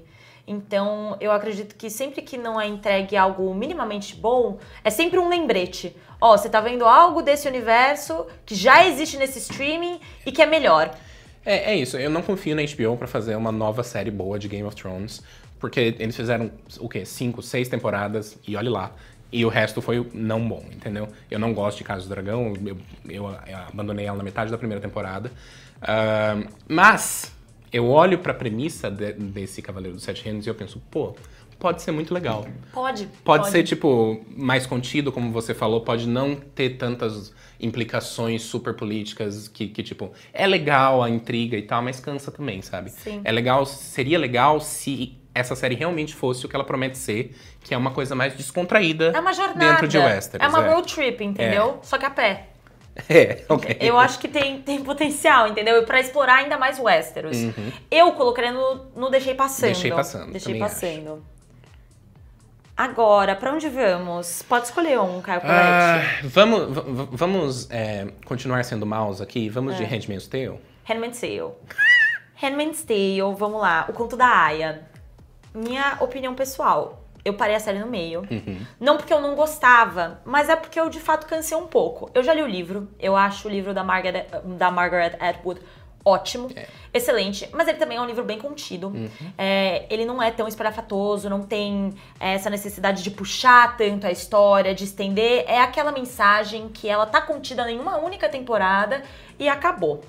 Então, eu acredito que sempre que não é entregue algo minimamente bom, é sempre um lembrete. Ó, oh, você tá vendo algo desse universo que já existe nesse streaming e que é melhor. É, é isso. Eu não confio na HBO para fazer uma nova série boa de Game of Thrones, porque eles fizeram o quê? Cinco, seis temporadas e olhe lá. E o resto foi não bom, entendeu? Eu não gosto de Casa do Dragão, eu, eu, eu abandonei ela na metade da primeira temporada. Uh, mas eu olho pra premissa de, desse Cavaleiro dos Sete Reinos e eu penso, pô, pode ser muito legal. Pode, pode. Pode ser, tipo, mais contido, como você falou, pode não ter tantas implicações super políticas que, que, tipo, é legal a intriga e tal, mas cansa também, sabe? Sim. É legal, seria legal se essa série realmente fosse o que ela promete ser, que é uma coisa mais descontraída é uma jornada, dentro de Westeros. É uma é. road trip, entendeu? É. Só que a pé. É, ok. Eu acho que tem, tem potencial, entendeu? E pra explorar ainda mais Westeros. Uhum. Eu colocaria no, no Deixei Passando. Deixei Passando, Deixei Passando. Acho. Agora, para onde vamos? Pode escolher um, Caio ah, Coletti. Vamos, vamos é, continuar sendo maus aqui? Vamos é. de Handmaid's Tale? Handmaid's Tale. Handmaid's Tale, vamos lá. O conto da Aya minha opinião pessoal. Eu parei a série no meio. Uhum. Não porque eu não gostava, mas é porque eu de fato cansei um pouco. Eu já li o livro, eu acho o livro da Margaret, da Margaret Atwood ótimo, é. excelente, mas ele também é um livro bem contido. Uhum. É, ele não é tão espalhafatoso, não tem essa necessidade de puxar tanto a história, de estender. É aquela mensagem que ela tá contida em uma única temporada e acabou.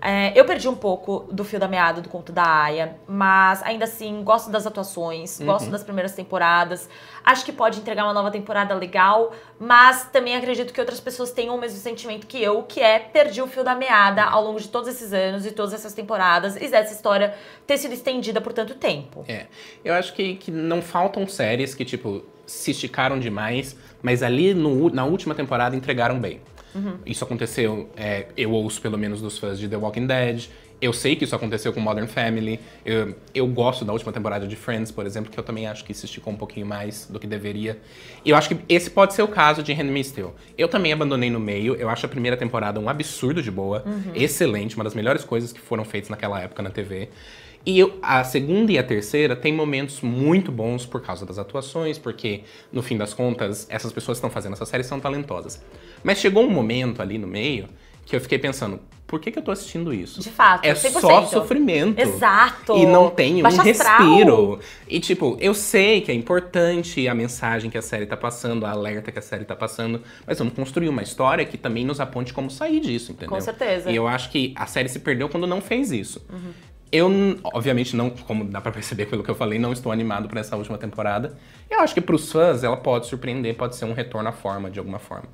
É, eu perdi um pouco do fio da meada do conto da Aya, mas ainda assim gosto das atuações, uhum. gosto das primeiras temporadas. Acho que pode entregar uma nova temporada legal, mas também acredito que outras pessoas tenham o mesmo sentimento que eu, que é perdi o fio da meada ao longo de todos esses anos e todas essas temporadas e essa história ter sido estendida por tanto tempo. É. Eu acho que, que não faltam séries que, tipo, se esticaram demais, mas ali no, na última temporada entregaram bem. Uhum. Isso aconteceu, é, eu ouço pelo menos dos fãs de The Walking Dead. Eu sei que isso aconteceu com Modern Family. Eu, eu gosto da última temporada de Friends, por exemplo, que eu também acho que se esticou um pouquinho mais do que deveria. E eu acho que esse pode ser o caso de Handmaid's Tale. Eu também abandonei no meio. Eu acho a primeira temporada um absurdo de boa, uhum. excelente, uma das melhores coisas que foram feitas naquela época na TV. E eu, a segunda e a terceira têm momentos muito bons por causa das atuações, porque, no fim das contas, essas pessoas que estão fazendo essa série são talentosas. Mas chegou um momento ali no meio que eu fiquei pensando, por que, que eu tô assistindo isso? De fato, é 100%. só sofrimento. Exato. E não tem um respiro. E tipo, eu sei que é importante a mensagem que a série tá passando, a alerta que a série tá passando, mas vamos construir uma história que também nos aponte como sair disso, entendeu? Com certeza. E eu acho que a série se perdeu quando não fez isso. Uhum. Eu, obviamente, não, como dá para perceber pelo que eu falei, não estou animado para essa última temporada. Eu acho que para os fãs ela pode surpreender, pode ser um retorno à forma de alguma forma.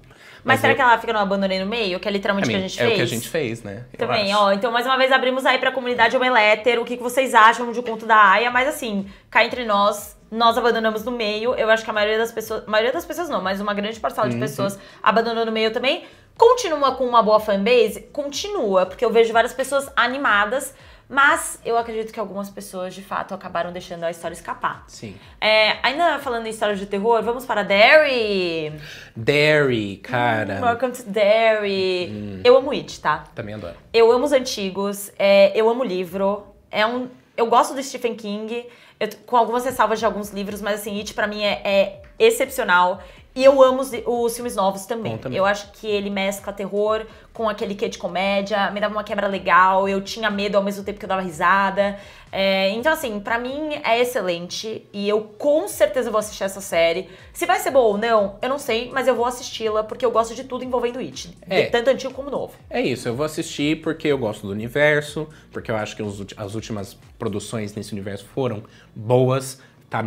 Mas, mas será eu... que ela fica no abandonei no meio? Que é literalmente o que a gente é fez? É o que a gente fez, né? Também, ó. Então, mais uma vez, abrimos aí pra comunidade homeléter. O que, que vocês acham de conto da Aya? Mas assim, cá entre nós, nós abandonamos no meio. Eu acho que a maioria das pessoas. maioria das pessoas não, mas uma grande parcela de uhum. pessoas abandonou no meio também. Continua com uma boa fanbase? Continua, porque eu vejo várias pessoas animadas mas eu acredito que algumas pessoas, de fato, acabaram deixando a história escapar. Sim. É, ainda falando em história de terror, vamos para Derry. Derry, cara. Hum, welcome to Derry. Hum. Eu amo It, tá? Também adoro. Eu amo os antigos, é, eu amo livro. É um, eu gosto do Stephen King, eu, com algumas ressalvas de alguns livros, mas assim, It para mim é, é excepcional. E eu amo os, os filmes novos também. também. Eu acho que ele mescla terror com aquele quê de comédia, me dava uma quebra legal, eu tinha medo ao mesmo tempo que eu dava risada. É, então, assim, para mim é excelente e eu com certeza vou assistir essa série. Se vai ser boa ou não, eu não sei, mas eu vou assisti-la porque eu gosto de tudo envolvendo It, é. tanto antigo como novo. É isso, eu vou assistir porque eu gosto do universo, porque eu acho que os, as últimas produções nesse universo foram boas, tá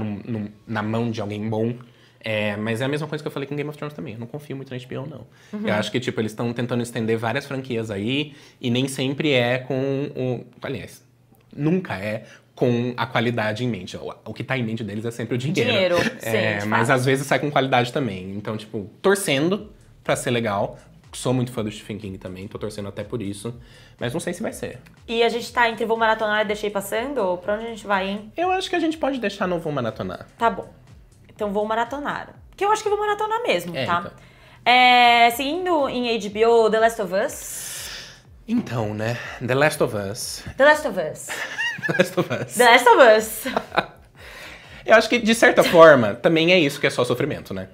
na mão de alguém bom é, mas é a mesma coisa que eu falei com Game of Thrones também. Eu não confio muito na HBO, não. Uhum. Eu acho que, tipo, eles estão tentando estender várias franquias aí e nem sempre é com o... Aliás, nunca é com a qualidade em mente. O que está em mente deles é sempre o dinheiro. Dinheiro, é, sim. Mas às vezes sai com qualidade também. Então, tipo, torcendo para ser legal. Sou muito fã do Stephen King também, tô torcendo até por isso. Mas não sei se vai ser. E a gente tá entre Vou Maratonar e Deixei Passando? Pra onde a gente vai, hein? Eu acho que a gente pode deixar no Vou Maratonar. Tá bom. Então vou maratonar. Que eu acho que vou maratonar mesmo, é, tá? Então. É, seguindo em HBO, The Last of Us. Então, né? The Last of Us. The Last of Us. The Last of Us. The Last of Us. eu acho que, de certa forma, também é isso que é só sofrimento, né?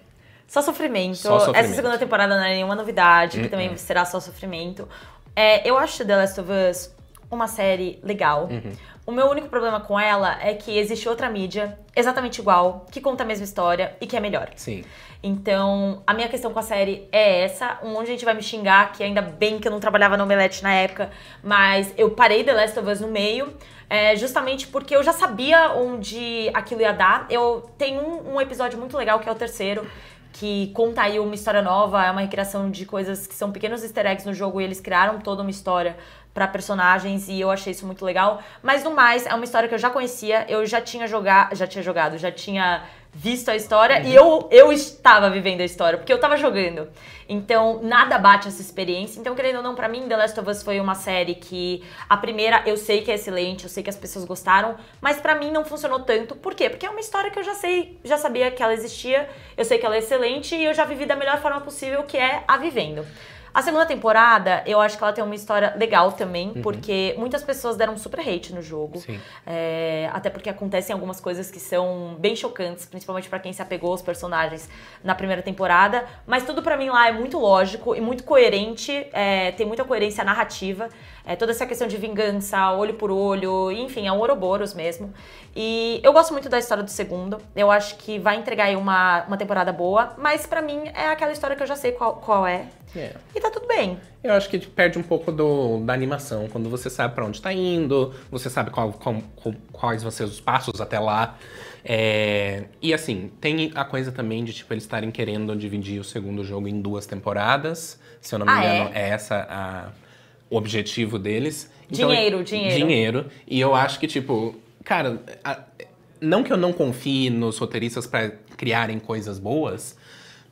Só sofrimento. Só sofrimento. Essa segunda temporada não é nenhuma novidade, uh -uh. que também hum, hum. será só sofrimento. É, eu acho The Last of Us uma série legal. Uhum. O meu único problema com ela é que existe outra mídia, exatamente igual, que conta a mesma história e que é melhor. Sim. Então, a minha questão com a série é essa. Um monte de gente vai me xingar, que ainda bem que eu não trabalhava no Omelete na época, mas eu parei The Last of Us no meio, é, justamente porque eu já sabia onde aquilo ia dar. Eu tenho um, um episódio muito legal, que é o terceiro, que conta aí uma história nova, é uma recriação de coisas que são pequenos easter eggs no jogo e eles criaram toda uma história para personagens e eu achei isso muito legal. Mas no mais, é uma história que eu já conhecia, eu já tinha jogado, já tinha jogado, já tinha visto a história uhum. e eu, eu estava vivendo a história, porque eu estava jogando. Então, nada bate essa experiência. Então, querendo ou não, para mim, The Last of Us foi uma série que a primeira eu sei que é excelente, eu sei que as pessoas gostaram, mas para mim não funcionou tanto. Por quê? Porque é uma história que eu já sei, já sabia que ela existia, eu sei que ela é excelente e eu já vivi da melhor forma possível, que é a vivendo. A segunda temporada, eu acho que ela tem uma história legal também, uhum. porque muitas pessoas deram super hate no jogo. É, até porque acontecem algumas coisas que são bem chocantes, principalmente para quem se apegou aos personagens na primeira temporada. Mas tudo para mim lá é muito lógico e muito coerente, é, tem muita coerência narrativa. É, toda essa questão de vingança, olho por olho, enfim, é um Ouroboros mesmo. E eu gosto muito da história do segundo. Eu acho que vai entregar aí uma, uma temporada boa, mas para mim é aquela história que eu já sei qual, qual é. é. E tá tudo bem. Eu acho que perde um pouco do, da animação, quando você sabe para onde tá indo, você sabe qual, qual, qual, quais vão ser os passos até lá. É, e assim, tem a coisa também de tipo eles estarem querendo dividir o segundo jogo em duas temporadas. Se eu não me ah, engano, é? é essa a o objetivo deles. Então, dinheiro, então, dinheiro. Dinheiro. E eu acho que, tipo, cara, a, não que eu não confie nos roteiristas para criarem coisas boas,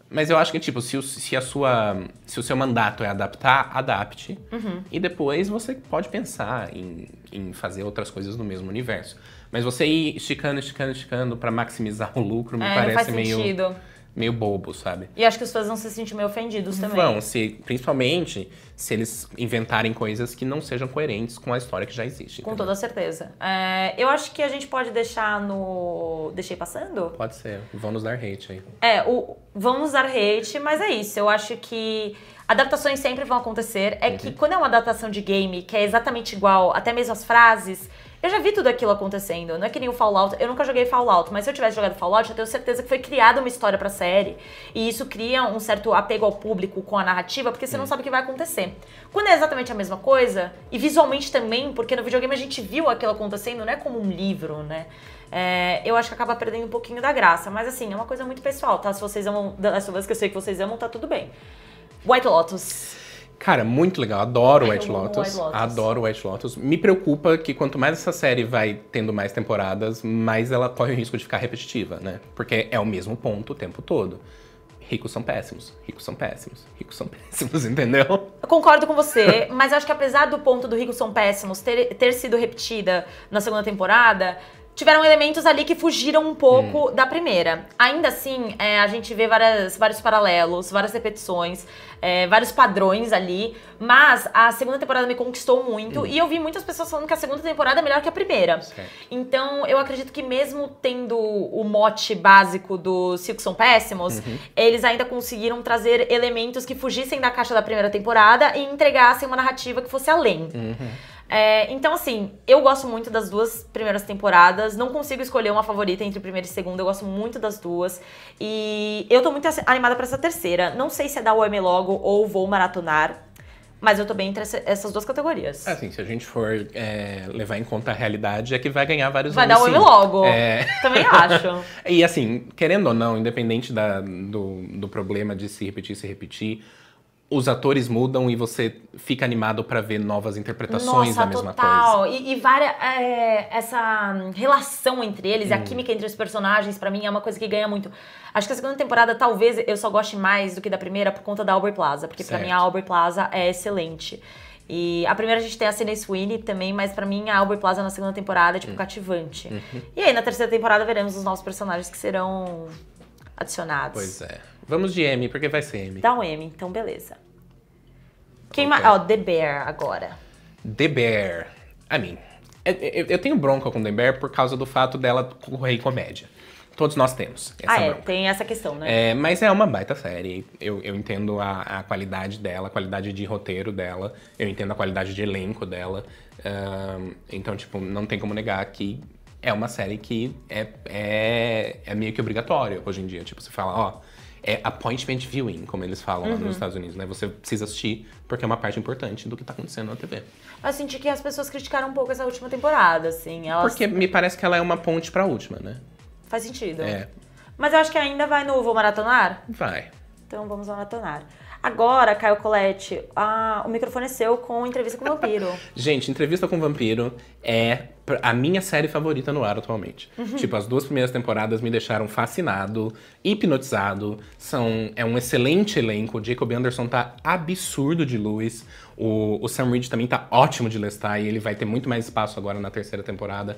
mas eu acho que, tipo, se, o, se, a sua, se o seu mandato é adaptar, adapte. Uhum. E depois você pode pensar em, em fazer outras coisas no mesmo universo. Mas você ir esticando, esticando, esticando para maximizar o lucro me é, parece meio. Sentido meio bobo, sabe? E acho que as pessoas vão se sentir meio ofendidos também. Vão, se, principalmente se eles inventarem coisas que não sejam coerentes com a história que já existe. Com entendeu? toda certeza. É, eu acho que a gente pode deixar no. Deixei passando? Pode ser. Vão nos dar hate aí. É, o... vão nos dar hate, mas é isso. Eu acho que. Adaptações sempre vão acontecer. É uhum. que quando é uma adaptação de game que é exatamente igual, até mesmo as frases, eu já vi tudo aquilo acontecendo. Não é que nem o Fallout. Eu nunca joguei Fallout, mas se eu tivesse jogado Fallout, eu tenho certeza que foi criada uma história pra série. E isso cria um certo apego ao público com a narrativa, porque você não hum. sabe o que vai acontecer. Quando é exatamente a mesma coisa, e visualmente também, porque no videogame a gente viu aquilo acontecendo, não é como um livro, né? É, eu acho que acaba perdendo um pouquinho da graça. Mas assim, é uma coisa muito pessoal, tá? Se vocês amam das Last que eu sei que vocês amam, tá tudo bem. White Lotus. Cara, muito legal. Adoro White Lotus. White Lotus. Adoro White Lotus. Me preocupa que quanto mais essa série vai tendo mais temporadas, mais ela corre o risco de ficar repetitiva, né? Porque é o mesmo ponto o tempo todo. Ricos são péssimos, ricos são péssimos, ricos são péssimos, entendeu? Eu concordo com você, mas acho que apesar do ponto do ricos são péssimos ter, ter sido repetida na segunda temporada, tiveram elementos ali que fugiram um pouco hum. da primeira. Ainda assim, é, a gente vê várias, vários paralelos, várias repetições, é, vários padrões ali. Mas a segunda temporada me conquistou muito hum. e eu vi muitas pessoas falando que a segunda temporada é melhor que a primeira. Certo. Então eu acredito que mesmo tendo o mote básico do Circo São Péssimos, uhum. eles ainda conseguiram trazer elementos que fugissem da caixa da primeira temporada e entregassem uma narrativa que fosse além. Uhum. É, então, assim, eu gosto muito das duas primeiras temporadas. Não consigo escolher uma favorita entre primeira e segunda. Eu gosto muito das duas. E eu tô muito animada para essa terceira. Não sei se é da UM logo ou vou maratonar. Mas eu tô bem entre essas duas categorias. É, assim, se a gente for é, levar em conta a realidade, é que vai ganhar vários Vai dar um M logo. É... Também acho. e assim, querendo ou não, independente da, do, do problema de se repetir, se repetir, os atores mudam e você fica animado para ver novas interpretações Nossa, da mesma total. coisa. E, e várias, é, essa hum, relação entre eles, hum. a química entre os personagens, para mim é uma coisa que ganha muito. Acho que a segunda temporada talvez eu só goste mais do que da primeira por conta da Aubrey Plaza, porque para mim a Aubrey Plaza é excelente. E a primeira a gente tem a Sydney Sweeney também, mas para mim a Aubrey Plaza na segunda temporada é tipo hum. cativante. Uhum. E aí na terceira temporada veremos os novos personagens que serão adicionados. Pois é. Vamos de M, porque vai ser M. Dá um M, então beleza. Quem okay. mais? Ó, oh, The Bear agora. The Bear. A I mim. Mean, é, é, eu tenho bronca com The Bear por causa do fato dela correr em comédia. Todos nós temos. Essa ah, é, bronca. tem essa questão, né? É, mas é uma baita série. Eu, eu entendo a, a, qualidade dela, a qualidade de roteiro dela, eu entendo a qualidade de elenco dela. então, tipo, não tem como negar que é uma série que é, é, é meio que obrigatória hoje em dia. Tipo, você fala, ó, é appointment viewing, como eles falam uhum. lá nos uhum. Estados Unidos, né? Você precisa assistir porque é uma parte importante do que tá acontecendo na TV. Eu senti que as pessoas criticaram um pouco essa última temporada, assim. Elas... Porque me parece que ela é uma ponte pra última, né? Faz sentido. É. Mas eu acho que ainda vai no Vou Maratonar? Vai. Então vamos maratonar. Agora, Caio Colette, ah, o microfone é seu com entrevista com o vampiro. Gente, entrevista com o vampiro é a minha série favorita no ar atualmente. Uhum. Tipo, as duas primeiras temporadas me deixaram fascinado, hipnotizado. São, é um excelente elenco. O Jacob Anderson tá absurdo de luz. O, o Sam Reed também tá ótimo de Lestat e ele vai ter muito mais espaço agora na terceira temporada.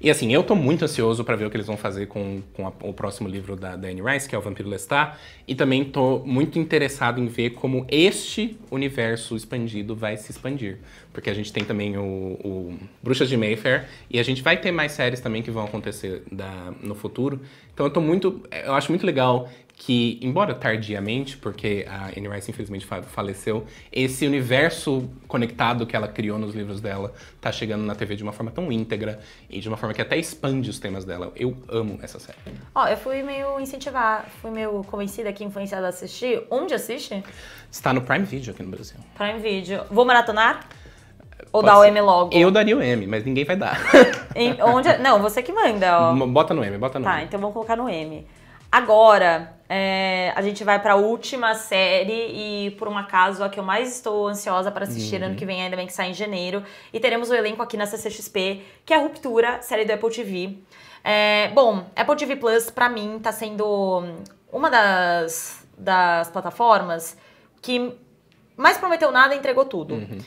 E assim, eu tô muito ansioso para ver o que eles vão fazer com, com a, o próximo livro da Anne Rice, que é o Vampiro Lestat. E também tô muito interessado em ver como este universo expandido vai se expandir. Porque a gente tem também o, o Bruxas de Mayfair, e a gente vai ter mais séries também que vão acontecer da, no futuro. Então eu tô muito. Eu acho muito legal que, embora tardiamente, porque a Anne Rice infelizmente faleceu, esse universo conectado que ela criou nos livros dela tá chegando na TV de uma forma tão íntegra e de uma forma que até expande os temas dela. Eu amo essa série. Ó, oh, eu fui meio incentivar, fui meio convencida aqui, influenciada a assistir. Onde assiste? Está no Prime Video aqui no Brasil. Prime Video. Vou maratonar? Ou dá o M logo. Eu daria o M, mas ninguém vai dar. Em, onde, é, não, você que manda, ó. Bota no M, bota no tá, M. Tá, então vamos colocar no M. Agora, é, a gente vai para a última série e, por um acaso, a que eu mais estou ansiosa para assistir uhum. ano que vem, ainda bem que sai em janeiro. E teremos o elenco aqui na CCXP, que é a Ruptura, série do Apple TV. É, bom, Apple TV Plus, para mim, está sendo uma das, das plataformas que mais prometeu nada entregou tudo. Uhum.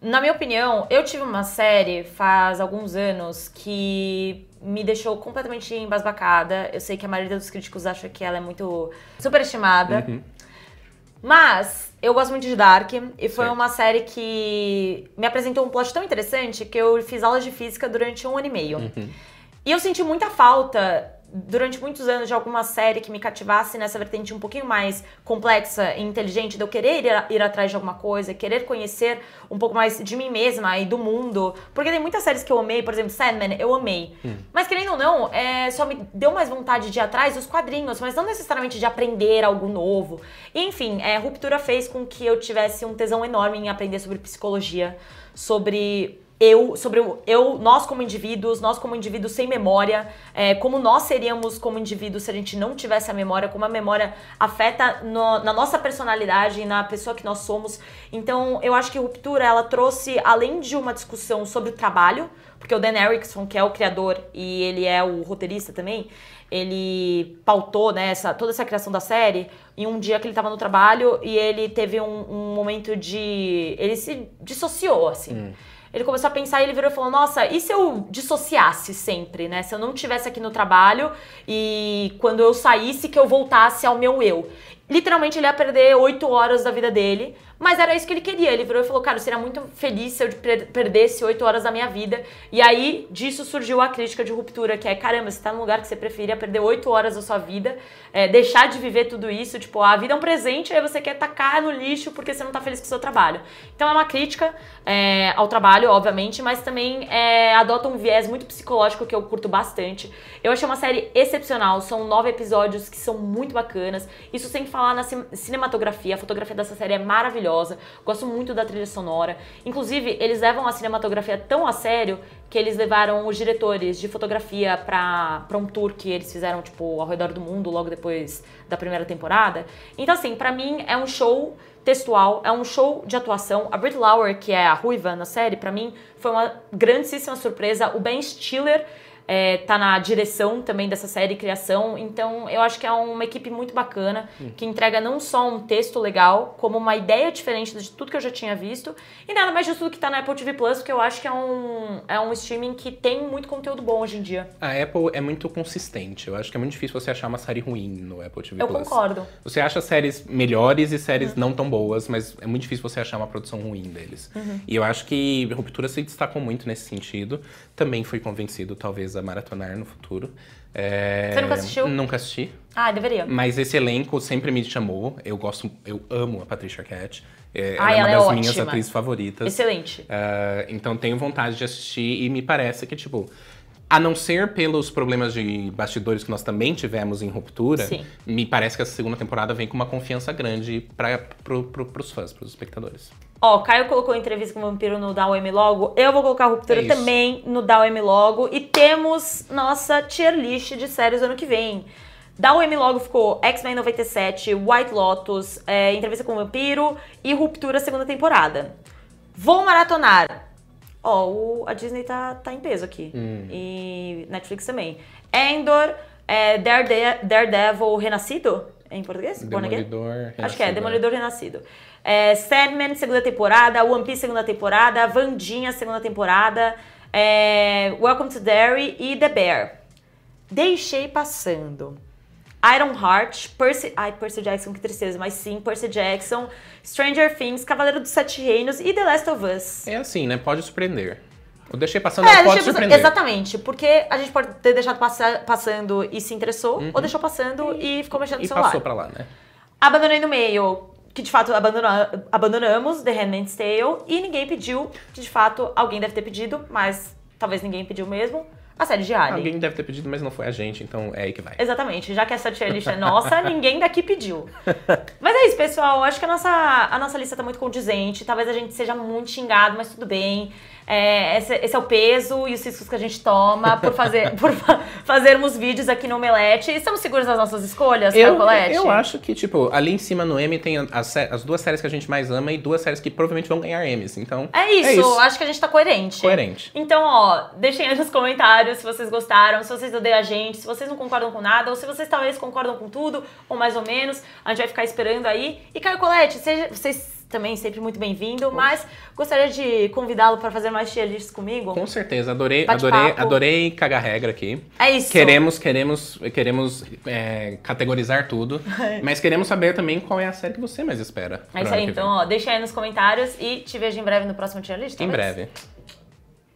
Na minha opinião, eu tive uma série faz alguns anos que me deixou completamente embasbacada. Eu sei que a maioria dos críticos acha que ela é muito superestimada. Uhum. Mas eu gosto muito de Dark e foi Sim. uma série que me apresentou um plot tão interessante que eu fiz aula de física durante um ano e meio. Uhum. E eu senti muita falta durante muitos anos de alguma série que me cativasse nessa vertente um pouquinho mais complexa e inteligente, de eu querer ir, ir, atrás de alguma coisa, querer conhecer um pouco mais de mim mesma e do mundo. Porque tem muitas séries que eu amei, por exemplo, Sandman, eu amei. Hum. Mas querendo ou não, é, só me deu mais vontade de ir atrás dos quadrinhos, mas não necessariamente de aprender algo novo. enfim, é, Ruptura fez com que eu tivesse um tesão enorme em aprender sobre psicologia, sobre eu, sobre o, eu, nós como indivíduos, nós como indivíduos sem memória, é, como nós seríamos como indivíduos se a gente não tivesse a memória, como a memória afeta no, na nossa personalidade, na pessoa que nós somos. Então, eu acho que Ruptura, ela trouxe, além de uma discussão sobre o trabalho, porque o Dan Erickson, que é o criador e ele é o roteirista também, ele pautou né, essa, toda essa criação da série em um dia que ele estava no trabalho e ele teve um, um, momento de... ele se dissociou, assim. Hum ele começou a pensar e ele virou e falou: Nossa, e se eu dissociasse sempre, né? Se eu não estivesse aqui no trabalho e quando eu saísse, que eu voltasse ao meu eu. Literalmente ele ia perder oito horas da vida dele, mas era isso que ele queria. Ele virou e falou: Cara, eu seria muito feliz se eu perdesse oito horas da minha vida. E aí disso surgiu a crítica de ruptura, que é: Caramba, você tá num lugar que você preferia perder oito horas da sua vida, é, deixar de viver tudo isso. Tipo, a vida é um presente, aí você quer tacar no lixo porque você não tá feliz com o seu trabalho. Então é uma crítica é, ao trabalho, obviamente, mas também é, adota um viés muito psicológico que eu curto bastante. Eu achei uma série excepcional, são nove episódios que são muito bacanas. Isso sem falar falar na cinematografia. A fotografia dessa série é maravilhosa. Gosto muito da trilha sonora. Inclusive, eles levam a cinematografia tão a sério que eles levaram os diretores de fotografia para um tour que eles fizeram tipo ao redor do mundo logo depois da primeira temporada. Então assim, para mim é um show textual, é um show de atuação. A Brit Lauer, que é a ruiva na série, para mim foi uma grandíssima surpresa. O Ben Stiller é, tá na direção também dessa série criação. Então, eu acho que é uma equipe muito bacana, hum. que entrega não só um texto legal, como uma ideia diferente de tudo que eu já tinha visto. E nada mais justo do que tá na Apple TV Plus, que eu acho que é um, é um streaming que tem muito conteúdo bom hoje em dia. A Apple é muito consistente. Eu acho que é muito difícil você achar uma série ruim no Apple TV eu Plus. Eu concordo. Você acha séries melhores e séries uhum. não tão boas, mas é muito difícil você achar uma produção ruim deles. Uhum. E eu acho que Ruptura se destacou muito nesse sentido. Também fui convencido, talvez, a maratonar no futuro. É... Você nunca assistiu? Nunca assisti. Ah, deveria. Mas esse elenco sempre me chamou. Eu gosto, eu amo a Patricia Arquette. É, ah, ela, é ela é uma das é minhas atrizes favoritas. Excelente. Uh, então tenho vontade de assistir e me parece que, tipo, a não ser pelos problemas de bastidores que nós também tivemos em Ruptura, Sim. me parece que essa segunda temporada vem com uma confiança grande para pro, pro, os fãs, para os espectadores. Ó, o Caio colocou entrevista com o vampiro no Down M logo. Eu vou colocar a Ruptura é também no Down M logo. E temos nossa tier list de séries ano que vem. Down M logo ficou X-Men 97, White Lotus, é, Entrevista com o Vampiro e Ruptura segunda temporada. Vou maratonar. Ó, o, a Disney tá, tá em peso aqui. Hum. E Netflix também. Endor, é, Daredevil Renascido? em português? Demolidor Renascido. Acho que é, é, Demolidor Renascido. É, Sandman, segunda temporada, One Piece, segunda temporada, Vandinha, segunda temporada, é, Welcome to Derry e The Bear. Deixei passando. Iron Heart, Percy. Ai, Percy Jackson, que tristeza, mas sim, Percy Jackson, Stranger Things, Cavaleiro dos Sete Reinos e The Last of Us. É assim, né? Pode surpreender. Eu deixei passando, é, pode surpreender. Exatamente, porque a gente pode ter deixado passando e se interessou, uhum. ou deixou passando e, e ficou mexendo no celular. E passou pra lá, né? Abandonei no meio, que de fato abandona, abandonamos The Handmaid's Tale, e ninguém pediu, que de fato alguém deve ter pedido, mas talvez ninguém pediu mesmo, a série de Alien. Alguém deve ter pedido, mas não foi a gente, então é aí que vai. Exatamente, já que essa tier list é nossa, ninguém daqui pediu. Mas é isso, pessoal, acho que a nossa, a nossa lista tá muito condizente, talvez a gente seja muito xingado, mas tudo bem. É, esse, esse, é o peso e os riscos que a gente toma por, fazer, por fa fazermos vídeos aqui no Omelete. Estamos seguros das nossas escolhas, eu, Colete? Eu acho que, tipo, ali em cima no M tem as, as, duas séries que a gente mais ama e duas séries que provavelmente vão ganhar M's. Então. É, é isso, é isso. acho que a gente tá coerente. Coerente. Então, ó, deixem aí nos comentários se vocês gostaram, se vocês odeiam a gente, se vocês não concordam com nada, ou se vocês talvez concordam com tudo, ou mais ou menos. A gente vai ficar esperando aí. E Caio Colete, vocês também sempre muito bem-vindo, mas gostaria de convidá-lo para fazer mais tier comigo. Com certeza, adorei, adorei, adorei cagar regra aqui. É isso. Queremos, queremos, queremos é, categorizar tudo, é. mas queremos saber também qual é a série que você mais espera. É isso aí, então, ó, deixa aí nos comentários e te vejo em breve no próximo tier list. Em breve.